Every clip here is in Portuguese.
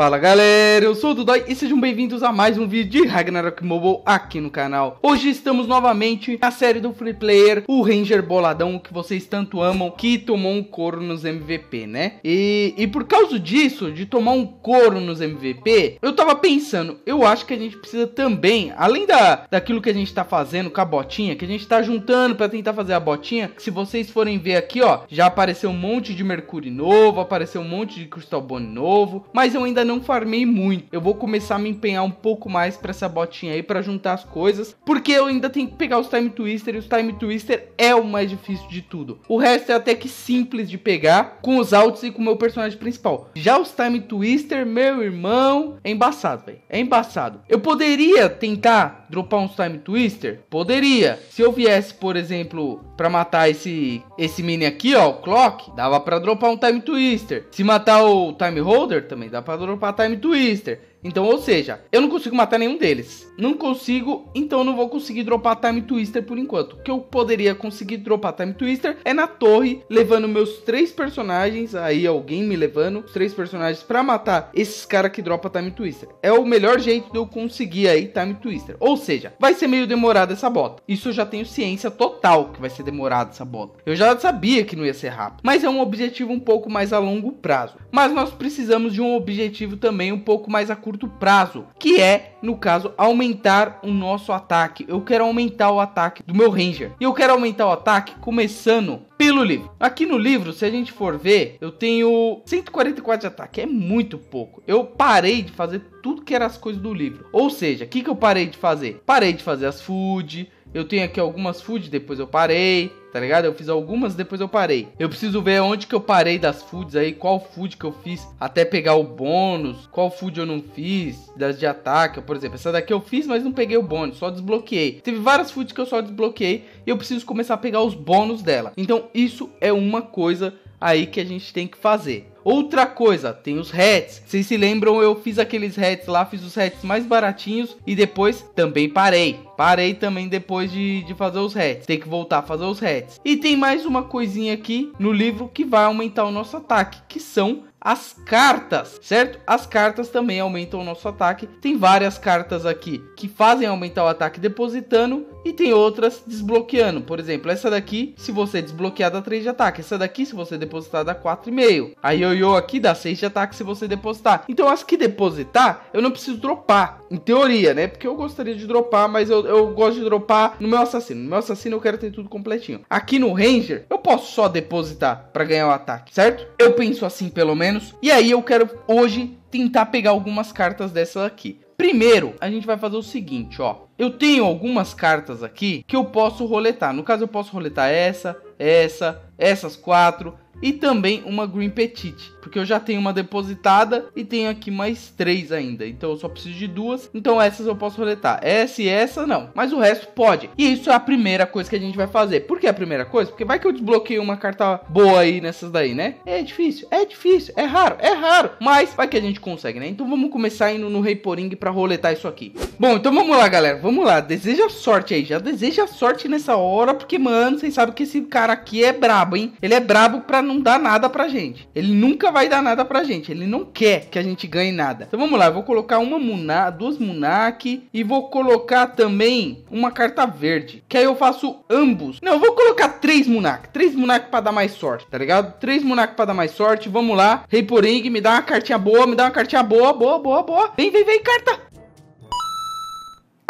Fala galera, eu sou o Dudói e sejam bem-vindos a mais um vídeo de Ragnarok Mobile aqui no canal. Hoje estamos novamente na série do Free Player, o Ranger Boladão que vocês tanto amam, que tomou um couro nos MVP, né? E, e por causa disso, de tomar um couro nos MVP, eu tava pensando, eu acho que a gente precisa também, além da, daquilo que a gente tá fazendo com a botinha, que a gente tá juntando para tentar fazer a botinha, se vocês forem ver aqui, ó, já apareceu um monte de Mercúrio novo, apareceu um monte de Crystal Bone novo, mas eu ainda não não farmei muito. Eu vou começar a me empenhar um pouco mais para essa botinha aí, para juntar as coisas, porque eu ainda tenho que pegar os Time Twister, e os Time Twister é o mais difícil de tudo. O resto é até que simples de pegar, com os altos e com o meu personagem principal. Já os Time Twister, meu irmão, é embaçado, velho. É embaçado. Eu poderia tentar dropar uns Time Twister? Poderia. Se eu viesse, por exemplo, para matar esse, esse mini aqui, ó, o Clock, dava para dropar um Time Twister. Se matar o Time Holder, também dá para dropar para Time Twister. Então, ou seja, eu não consigo matar nenhum deles. Não consigo, então eu não vou conseguir dropar Time Twister por enquanto. O que eu poderia conseguir dropar Time Twister é na torre, levando meus três personagens, aí alguém me levando, os três personagens para matar esses caras que dropa Time Twister. É o melhor jeito de eu conseguir aí Time Twister. Ou seja, vai ser meio demorada essa bota. Isso eu já tenho ciência total que vai ser demorada essa bota. Eu já sabia que não ia ser rápido, mas é um objetivo um pouco mais a longo prazo. Mas nós precisamos de um objetivo também um pouco mais a curto prazo, que é, no caso, aumentar o nosso ataque. Eu quero aumentar o ataque do meu Ranger. E eu quero aumentar o ataque começando pelo livro. Aqui no livro, se a gente for ver, eu tenho 144 de ataque, é muito pouco. Eu parei de fazer tudo que era as coisas do livro. Ou seja, o que, que eu parei de fazer? Parei de fazer as food, eu tenho aqui algumas food, depois eu parei, tá ligado? Eu fiz algumas, depois eu parei. Eu preciso ver onde que eu parei das foods aí, qual food que eu fiz até pegar o bônus, qual food eu não fiz, das de ataque, por exemplo. Essa daqui eu fiz, mas não peguei o bônus, só desbloqueei. Teve várias foods que eu só desbloqueei e eu preciso começar a pegar os bônus dela. Então isso é uma coisa aí que a gente tem que fazer. Outra coisa, tem os hats. Vocês se lembram, eu fiz aqueles hats lá, fiz os hats mais baratinhos e depois também parei. Parei também depois de, de fazer os hats. Tem que voltar a fazer os hats. E tem mais uma coisinha aqui no livro que vai aumentar o nosso ataque, que são as cartas, certo? As cartas também aumentam o nosso ataque. Tem várias cartas aqui que fazem aumentar o ataque depositando e tem outras desbloqueando. Por exemplo, essa daqui, se você é desbloquear dá 3 de ataque, essa daqui se você depositar dá 4,5. A yo, yo aqui dá 6 de ataque se você depositar. Então as que depositar, eu não preciso dropar. Em teoria, né? Porque eu gostaria de dropar, mas eu, eu gosto de dropar no meu assassino. No meu assassino eu quero ter tudo completinho. Aqui no Ranger, eu posso só depositar para ganhar o ataque, certo? Eu penso assim, pelo menos. E aí eu quero hoje tentar pegar algumas cartas dessa aqui. Primeiro, a gente vai fazer o seguinte, ó. Eu tenho algumas cartas aqui que eu posso roletar. No caso, eu posso roletar essa, essa, essas quatro e também uma Green Petite porque eu já tenho uma depositada e tenho aqui mais três ainda. Então eu só preciso de duas. Então essas eu posso roletar. Essa e essa não. Mas o resto pode. E isso é a primeira coisa que a gente vai fazer. Por que a primeira coisa? Porque vai que eu desbloqueio uma carta boa aí nessas daí, né? É difícil, é difícil, é raro, é raro. Mas vai que a gente consegue, né? Então vamos começar indo no Rei Poring pra roletar isso aqui. Bom, então vamos lá, galera. Vamos lá. Deseja sorte aí. Já deseja sorte nessa hora, porque, mano, vocês sabem que esse cara aqui é brabo, hein? Ele é brabo pra não dar nada pra gente. Ele nunca vai dar nada pra gente. Ele não quer que a gente ganhe nada. Então vamos lá, eu vou colocar uma Muná, duas Munak e vou colocar também uma carta verde. Que aí eu faço ambos. Não, eu vou colocar três Munak. Três Munak pra dar mais sorte, tá ligado? Três Munak pra dar mais sorte. Vamos lá. Rei Poring, me dá uma cartinha boa, me dá uma cartinha boa, boa, boa, boa. Vem, vem, vem, carta.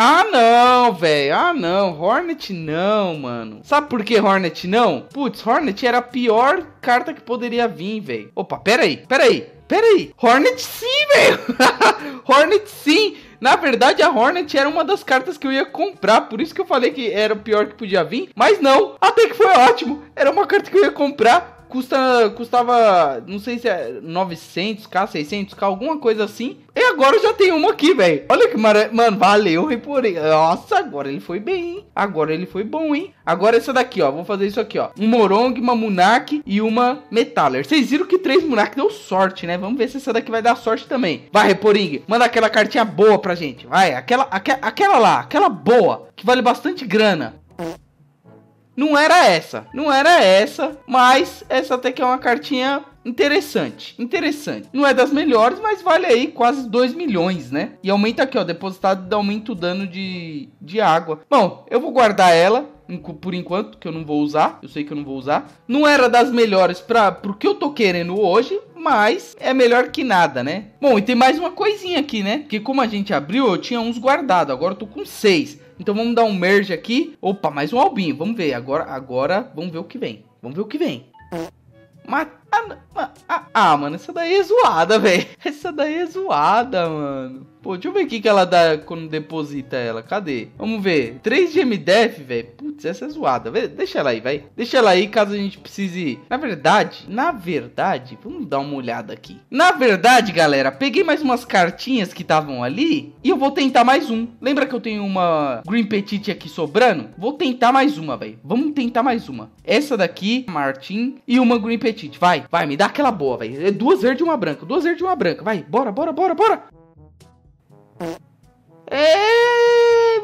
Ah, não, velho. Ah, não. Hornet não, mano. Sabe por que Hornet não? Putz, Hornet era a pior carta que poderia vir, velho. Opa, peraí, peraí, peraí. Hornet sim, velho. Hornet sim. Na verdade, a Hornet era uma das cartas que eu ia comprar, por isso que eu falei que era o pior que podia vir. Mas não, até que foi ótimo. Era uma carta que eu ia comprar custa, custava, não sei se é 900k, 600k, alguma coisa assim. E agora eu já tenho uma aqui, velho. Olha que mara... Mano, valeu, Ripori. Nossa, agora ele foi bem, hein? Agora ele foi bom, hein? Agora essa daqui, ó. Vou fazer isso aqui, ó. Um Morong, uma Munak e uma Metaller. Vocês viram que três Munak deu sorte, né? Vamos ver se essa daqui vai dar sorte também. Vai, Reporing. Manda aquela cartinha boa pra gente. Vai, aquela, aqua, aquela lá. Aquela boa. Que vale bastante grana. Não era essa, não era essa, mas essa até que é uma cartinha interessante, interessante. Não é das melhores, mas vale aí quase 2 milhões, né? E aumenta aqui, ó, depositado aumenta o dano de, de água. Bom, eu vou guardar ela, por enquanto, que eu não vou usar. Eu sei que eu não vou usar. Não era das melhores para o que eu tô querendo hoje, mas é melhor que nada, né? Bom, e tem mais uma coisinha aqui, né? Que como a gente abriu, eu tinha uns guardados. agora eu tô com seis. Então vamos dar um merge aqui. Opa, mais um albinho. Vamos ver. Agora, agora, vamos ver o que vem. Vamos ver o que vem. Matou ah, ah, ah, mano, essa daí é zoada, velho. Essa daí é zoada, mano. Pô, deixa eu ver o que ela dá quando deposita ela. Cadê? Vamos ver. 3 de MDF, velho. Putz, essa é zoada. Vê, deixa ela aí, vai. Deixa ela aí caso a gente precise. Na verdade, na verdade, vamos dar uma olhada aqui. Na verdade, galera, peguei mais umas cartinhas que estavam ali e eu vou tentar mais um. Lembra que eu tenho uma Green Petite aqui sobrando? Vou tentar mais uma, velho. Vamos tentar mais uma. Essa daqui, Martin, e uma Green Petite. Vai. Vai, vai, me dá aquela boa, velho. É duas verdes e uma branca. Duas verdes e uma branca. Vai, bora, bora, bora, bora. É,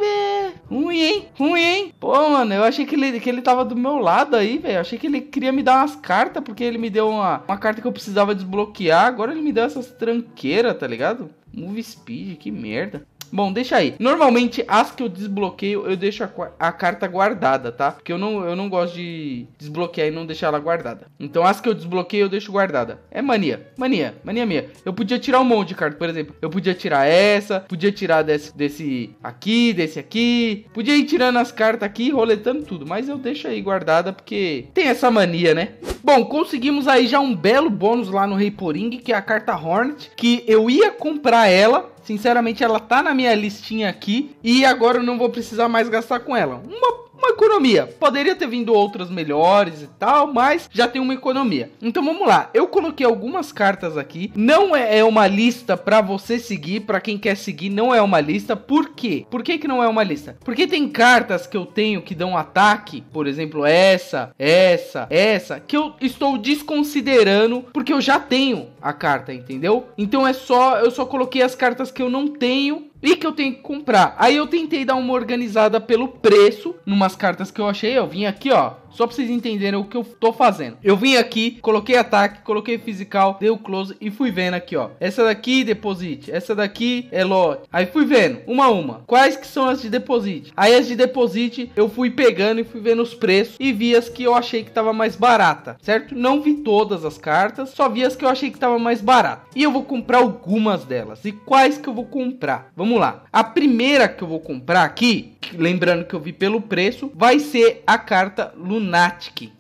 ruim, hein? Ruim, hein? Pô, mano, eu achei que ele, que ele tava do meu lado aí, velho. Achei que ele queria me dar umas cartas, porque ele me deu uma, uma carta que eu precisava desbloquear. Agora ele me deu essas tranqueiras, tá ligado? Move speed, que merda. Bom, deixa aí. Normalmente, as que eu desbloqueio, eu deixo a, a, carta guardada, tá? Porque eu não, eu não gosto de desbloquear e não deixar ela guardada. Então, as que eu desbloqueio, eu deixo guardada. É mania. Mania. Mania minha. Eu podia tirar um monte de carta, por exemplo. Eu podia tirar essa, podia tirar desse, desse aqui, desse aqui. Podia ir tirando as cartas aqui, roletando tudo. Mas eu deixo aí guardada, porque tem essa mania, né? Bom, conseguimos aí já um belo bônus lá no Rei Poring, que é a carta Hornet, que eu ia comprar ela, sinceramente ela tá na minha listinha aqui, e agora eu não vou precisar mais gastar com ela. Uma uma economia. Poderia ter vindo outras melhores e tal, mas já tem uma economia. Então vamos lá. Eu coloquei algumas cartas aqui. Não é, é uma lista para você seguir, para quem quer seguir, não é uma lista. Por quê? Por que, que não é uma lista? Porque tem cartas que eu tenho que dão ataque, por exemplo, essa, essa, essa, que eu estou desconsiderando porque eu já tenho a carta, entendeu? Então é só eu só coloquei as cartas que eu não tenho e que eu tenho que comprar. Aí eu tentei dar uma organizada pelo preço, numas cartas que eu achei, eu vim aqui, ó, só pra vocês entenderem o que eu tô fazendo. Eu vim aqui, coloquei ataque, coloquei physical, dei o close e fui vendo aqui, ó. Essa daqui, deposit, Essa daqui é lot. Aí fui vendo, uma a uma. Quais que são as de deposit? Aí as de deposit eu fui pegando e fui vendo os preços e vi as que eu achei que tava mais barata, certo? Não vi todas as cartas, só vi as que eu achei que tava mais barata. E eu vou comprar algumas delas. E quais que eu vou comprar? Vamos lá. A primeira que eu vou comprar aqui, lembrando que eu vi pelo preço, vai ser a carta Lunar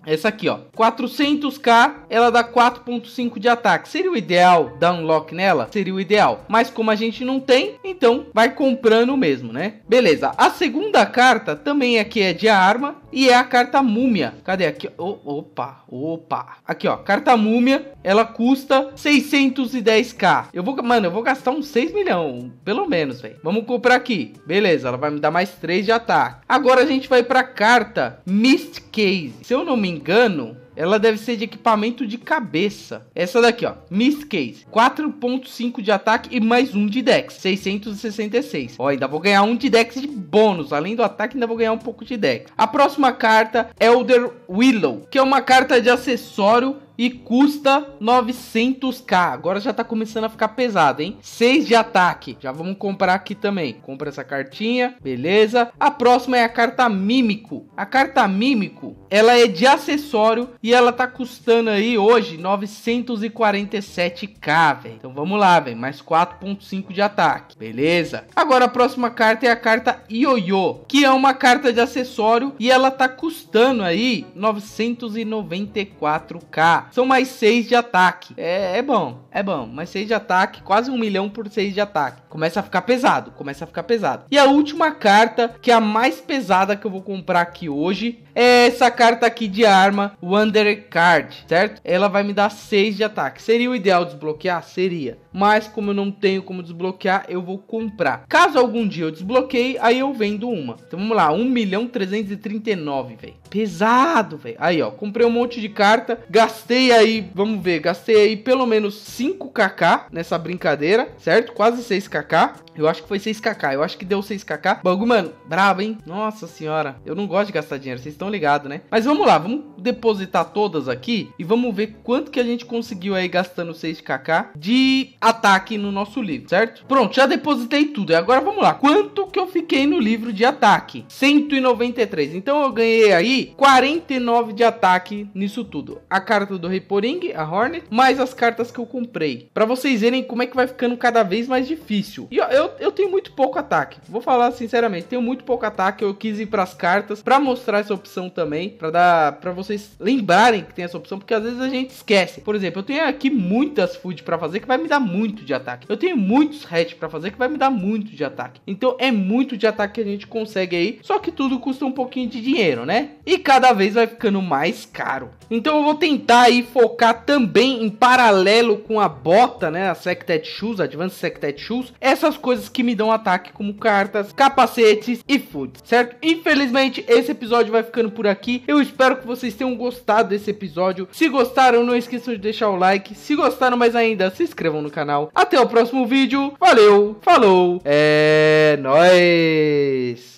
essa aqui, ó. 400k, ela dá 4.5 de ataque. Seria o ideal dar um lock nela? Seria o ideal. Mas como a gente não tem, então vai comprando mesmo, né? Beleza. A segunda carta também aqui é, é de arma e é a carta múmia. Cadê aqui? Oh, opa, opa. Aqui, ó. Carta múmia, ela custa 610k. Eu vou, mano, eu vou gastar uns 6 milhões, pelo menos, velho. Vamos comprar aqui. Beleza, ela vai me dar mais 3 de ataque. Agora a gente vai pra carta Mystic case. Se eu não me engano, ela deve ser de equipamento de cabeça. Essa daqui, ó. Miss Case. 4.5 de ataque e mais um de dex. 666. Ó, ainda vou ganhar um de dex de bônus. Além do ataque, ainda vou ganhar um pouco de dex. A próxima carta é Elder Willow. Que é uma carta de acessório e custa 900k. Agora já tá começando a ficar pesado, hein? 6 de ataque. Já vamos comprar aqui também. Compra essa cartinha, beleza? A próxima é a carta Mímico. A carta Mímico, ela é de acessório e ela tá custando aí hoje 947k, velho. Então vamos lá, velho. Mais 4.5 de ataque, beleza? Agora a próxima carta é a carta Ioiô, que é uma carta de acessório e ela tá custando aí 994k são mais 6 de ataque. É, é bom, é bom. Mais 6 de ataque, quase 1 um milhão por 6 de ataque. Começa a ficar pesado, começa a ficar pesado. E a última carta, que é a mais pesada que eu vou comprar aqui hoje, é essa carta aqui de arma, Wonder Card, certo? Ela vai me dar 6 de ataque. Seria o ideal desbloquear? Seria. Mas como eu não tenho como desbloquear, eu vou comprar. Caso algum dia eu desbloqueie, aí eu vendo uma. Então vamos lá, 1 milhão 339, velho. Pesado, velho. Aí, ó, comprei um monte de carta, gastei gastei aí, vamos ver, gastei aí pelo menos 5kk nessa brincadeira, certo? Quase 6kk. Eu acho que foi 6kk, eu acho que deu 6kk. Bagulho, mano, brabo, hein? Nossa senhora, eu não gosto de gastar dinheiro, vocês estão ligados, né? Mas vamos lá, vamos depositar todas aqui e vamos ver quanto que a gente conseguiu aí gastando 6kk de ataque no nosso livro, certo? Pronto, já depositei tudo. E agora vamos lá, quanto que eu fiquei no livro de ataque? 193. Então eu ganhei aí 49 de ataque nisso tudo. A carta do do Rei a Hornet, mais as cartas que eu comprei. Para vocês verem como é que vai ficando cada vez mais difícil. E eu, eu, eu tenho muito pouco ataque. Vou falar sinceramente, tenho muito pouco ataque. Eu quis ir para as cartas para mostrar essa opção também, para dar para vocês lembrarem que tem essa opção, porque às vezes a gente esquece. Por exemplo, eu tenho aqui muitas food para fazer que vai me dar muito de ataque. Eu tenho muitos hatch para fazer que vai me dar muito de ataque. Então é muito de ataque que a gente consegue aí, só que tudo custa um pouquinho de dinheiro, né? E cada vez vai ficando mais caro. Então eu vou tentar aí e focar também em paralelo com a bota, né, a Sectet Shoes, Advanced Sectet Shoes, essas coisas que me dão ataque como cartas, capacetes e foods, certo? Infelizmente, esse episódio vai ficando por aqui. Eu espero que vocês tenham gostado desse episódio. Se gostaram, não esqueçam de deixar o like. Se gostaram mais ainda, se inscrevam no canal. Até o próximo vídeo. Valeu, falou, é nóis!